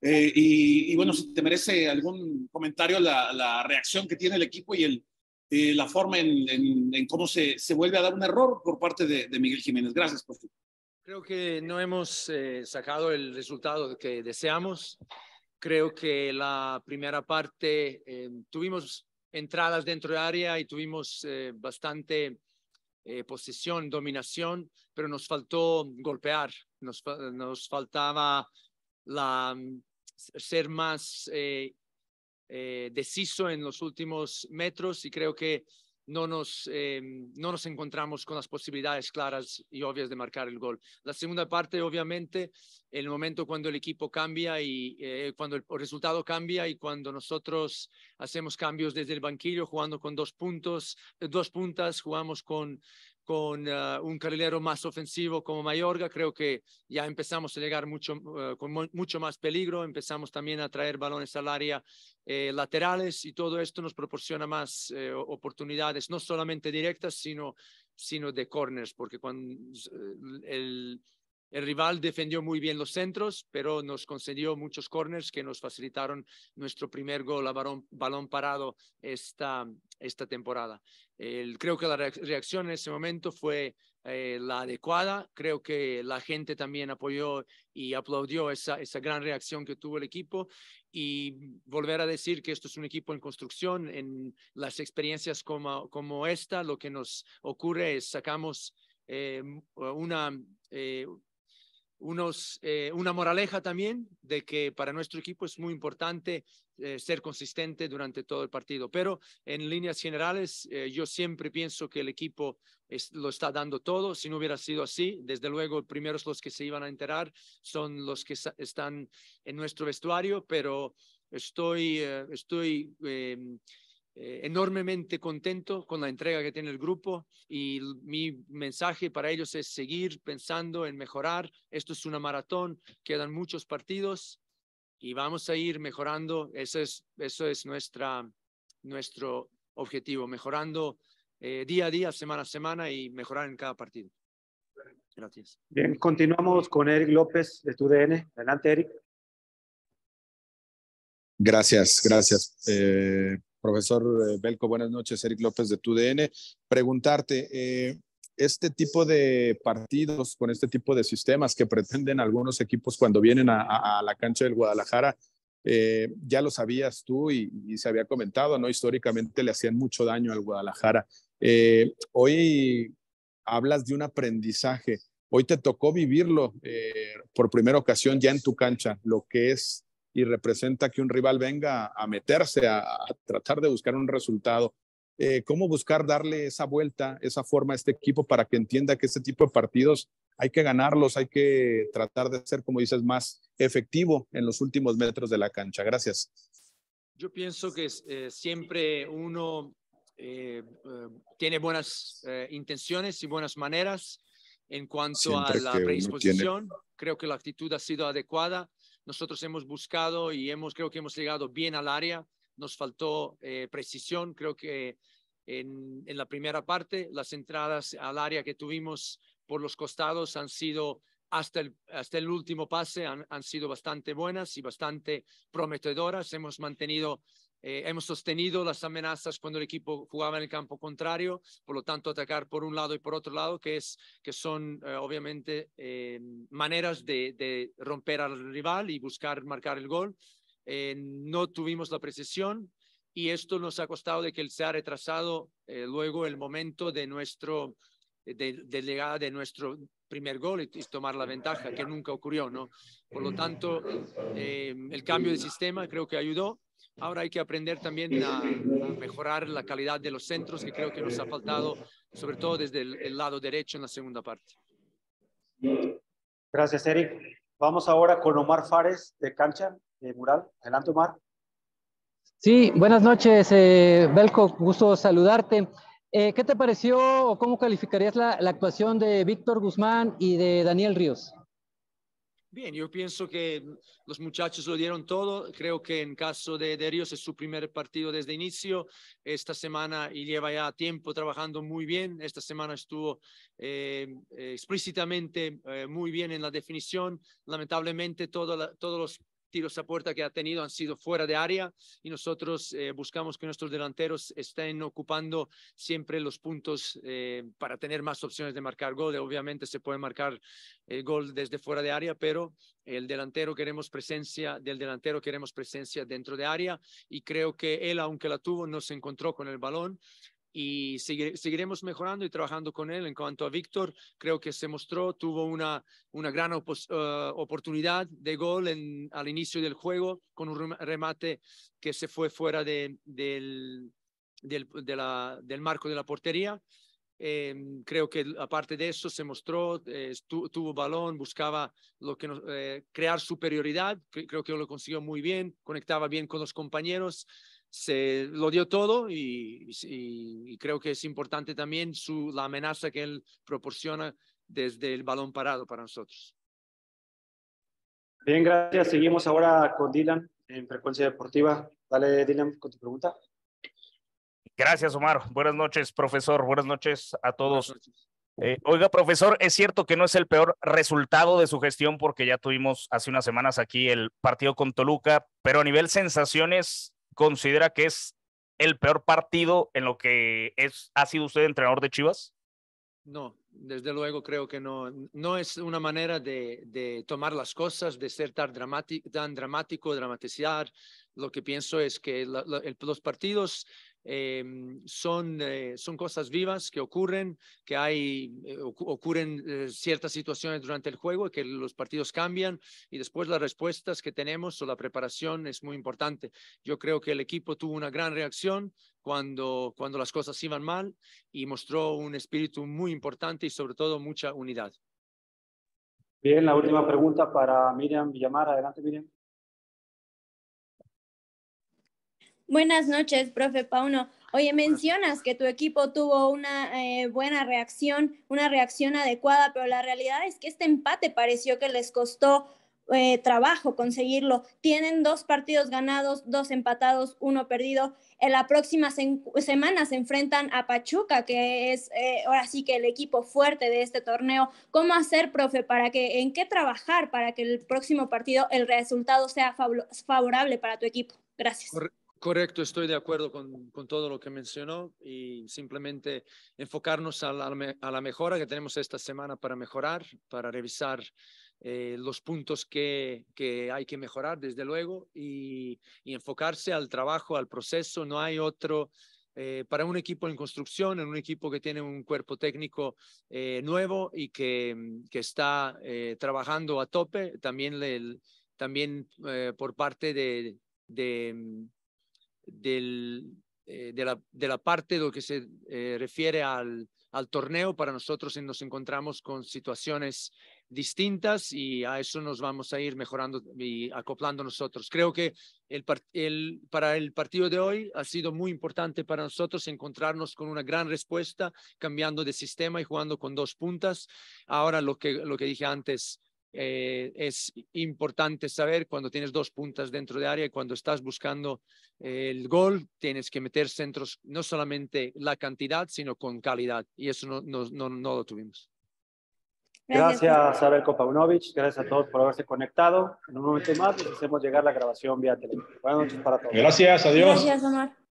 Eh, y, bueno, si te merece algún comentario la, reacción que tiene el equipo y el, eh, la forma en, en, cómo se, se, vuelve a dar un error por parte de, Miguel Jiménez. Gracias, por ti. Creo que no hemos eh, sacado el resultado que deseamos. Creo que la primera parte tuvimos entradas dentro de área y tuvimos bastante posesión, dominación, pero nos faltó golpear, nos faltaba Mm, ser más eh, eh, deciso en los últimos metros y creo que no nos, eh, no nos encontramos con las posibilidades claras y obvias de marcar el gol. La segunda parte, obviamente, el momento cuando el equipo cambia y cuando el resultado cambia y cuando nosotros hacemos cambios desde el banquillo, jugando con dos puntos, dos puntas, jugamos con con ah, un carrilero más ofensivo como Mayorga, creo que ya empezamos a llegar mucho, eh, con mucho más peligro, empezamos también a traer balones al área eh, laterales y todo esto nos proporciona más eh, oportunidades, no solamente directas, sino, sino de corners, porque cuando el, el rival defendió muy bien los centros, pero nos concedió muchos corners que nos facilitaron nuestro primer gol a balón, parado esta, esta temporada. creo que la reacción en ese momento fue eh, la adecuada. Creo que la gente también apoyó y aplaudió esa, gran reacción que tuvo el equipo. Y volver a decir que esto es un equipo en construcción, en las experiencias como, como esta, lo que nos ocurre es sacamos eh, una... Eh, unos, eh, una moraleja también de que para nuestro equipo es muy importante eh, ser consistente durante todo el partido. Pero en líneas generales, eh, yo siempre pienso que el equipo lo está dando todo. Si no hubiera sido así, desde luego, primeros los que se iban a enterar son los que están en nuestro vestuario, pero estoy, estoy em, eh, enormemente contento con la entrega que tiene el grupo y mi mensaje para ellos es seguir pensando en mejorar. Esto es una maratón, quedan muchos partidos y vamos a ir mejorando. Eso es, eso es nuestra, nuestro objetivo, mejorando eh, día a día, semana a semana y mejorar en cada partido. Gracias. Bien, continuamos con Eric López de TUDN. Adelante, Eric. Gracias, gracias. Eh, Profesor eh, Belco, buenas noches. Eric López de TUDN. Preguntarte, eh, este tipo de partidos, con este tipo de sistemas que pretenden algunos equipos cuando vienen a, la cancha del Guadalajara, eh, ya lo sabías tú y, se había comentado, ¿no? Históricamente le hacían mucho daño al Guadalajara. hoy hablas de un aprendizaje. Hoy te tocó vivirlo por primera ocasión ya en tu cancha, lo que es y representa que un rival venga a meterse, a, tratar de buscar un resultado. Eh, ¿Cómo buscar darle esa vuelta, esa forma a este equipo para que entienda que este tipo de partidos hay que ganarlos, hay que tratar de ser, como dices, más efectivo en los últimos metros de la cancha? Gracias. Yo pienso que eh, siempre uno eh, tiene buenas intenciones y buenas maneras en cuanto a la predisposición. Creo que la actitud ha sido adecuada nosotros hemos buscado y hemos, creo que hemos llegado bien al área. Nos faltó eh, precisión. Creo que en, la primera parte las entradas al área que tuvimos por los costados han sido hasta el, hasta el último pase, han, han sido bastante buenas y bastante prometedoras. Hemos mantenido eh, hemos sostenido las amenazas cuando el equipo jugaba en el campo contrario, por lo tanto atacar por un lado y por otro lado, que, es, que son eh, obviamente eh, maneras de, romper al rival y buscar marcar el gol. no tuvimos la precisión y esto nos ha costado de que él se ha retrasado luego el momento de nuestro de, de llegada de nuestro primer gol y, tomar la ventaja que nunca ocurrió, ¿no? Por lo tanto, el cambio de sistema creo que ayudó Ahora hay que aprender también a, mejorar la calidad de los centros, que creo que nos ha faltado, sobre todo desde el, lado derecho en la segunda parte. Gracias, Eric. Vamos ahora con Omar Fares de Cancha, de Mural. Adelante, Omar. Sí, buenas noches, eh, Belco. Gusto saludarte. Eh, ¿Qué te pareció o cómo calificarías la actuación de Víctor Guzmán y de Daniel Ríos? Bien, yo pienso que los muchachos lo dieron todo. Creo que en caso de, de es su primer partido desde inicio. Esta semana y lleva ya tiempo trabajando muy bien. Esta semana estuvo eh, eh, explícitamente eh, muy bien en la definición. Lamentablemente, todo todos los tiros a puerta que ha tenido han sido fuera de área y nosotros eh, buscamos que nuestros delanteros estén ocupando siempre los puntos eh, para tener más opciones de marcar gol. Obviamente se puede marcar el eh, gol desde fuera de área, pero el delantero queremos presencia, del delantero queremos presencia dentro de área y creo que él, aunque la tuvo, no se encontró con el balón y seguiremos mejorando y trabajando con él. En cuanto a Víctor, creo que se mostró, tuvo una, una gran eh, oportunidad de gol al inicio del juego con un remate que se fue fuera del, del marco de la portería. Em, creo que aparte de eso se mostró, eh, tuvo balón, buscaba lo que eh, crear superioridad, creo que lo consiguió muy bien, conectaba bien con los compañeros, se lo dio todo y, y creo que es importante también su, la amenaza que él proporciona desde el balón parado para nosotros. Bien, gracias. Seguimos ahora con Dylan en Frecuencia Deportiva. Dale, Dylan, con tu pregunta. Gracias, Omar. Buenas noches, profesor. Buenas noches a todos. Eh, oiga, profesor, es cierto que no es el peor resultado de su gestión porque ya tuvimos hace unas semanas aquí el partido con Toluca, pero a nivel sensaciones, ¿considera que es el peor partido en lo que es, ha sido usted entrenador de Chivas? No, desde luego creo que no. No es una manera de, tomar las cosas, de ser tan dramático, tan dramático dramatizar. Lo que pienso es que los partidos Em, son, eh, son cosas vivas que ocurren, que hay, eh, ocurren eh, ciertas situaciones durante el juego, que los partidos cambian y después las respuestas que tenemos o la preparación es muy importante. Yo creo que el equipo tuvo una gran reacción cuando, cuando las cosas iban mal y mostró un espíritu muy importante y sobre todo mucha unidad. Bien, la última pregunta para Miriam Villamar. Adelante, Miriam. Buenas noches, profe Pauno. Oye, mencionas que tu equipo tuvo una eh, buena reacción, una reacción adecuada, pero la realidad es que este empate pareció que les costó eh, trabajo conseguirlo. Tienen dos partidos ganados, dos empatados, uno perdido. En la próxima semana se enfrentan a Pachuca, que es eh, ahora sí que el equipo fuerte de este torneo. ¿Cómo hacer, profe, para que, en qué trabajar para que el próximo partido, el resultado sea favorable para tu equipo? Gracias. Correcto, estoy de acuerdo con, con, todo lo que mencionó y simplemente enfocarnos a la, mejora que tenemos esta semana para mejorar, para revisar eh, los puntos que, que, hay que mejorar, desde luego, y, y, enfocarse al trabajo, al proceso. No hay otro, eh, para un equipo en construcción, en un equipo que tiene un cuerpo técnico eh, nuevo y que, mm, que está trabajando a tope, también, le, también por parte de mm, eh, de, la, parte de lo que se eh, refiere al, torneo, para nosotros nos encontramos con situaciones distintas y a eso nos vamos a ir mejorando y acoplando nosotros. Creo que el, para el partido de hoy ha sido muy importante para nosotros encontrarnos con una gran respuesta, cambiando de sistema y jugando con dos puntas. Ahora lo que, lo que dije antes, eh, es importante saber cuando tienes dos puntas dentro de área y cuando estás buscando eh, el gol, tienes que meter centros, no solamente la cantidad, sino con calidad. Y eso no, no, no, lo tuvimos. Gracias, Abel Kopaunovic. Gracias a todos por haberse conectado. En un momento más les hacemos llegar la grabación vía teléfono. Buenas noches para todos. Gracias, adiós. Gracias, Omar.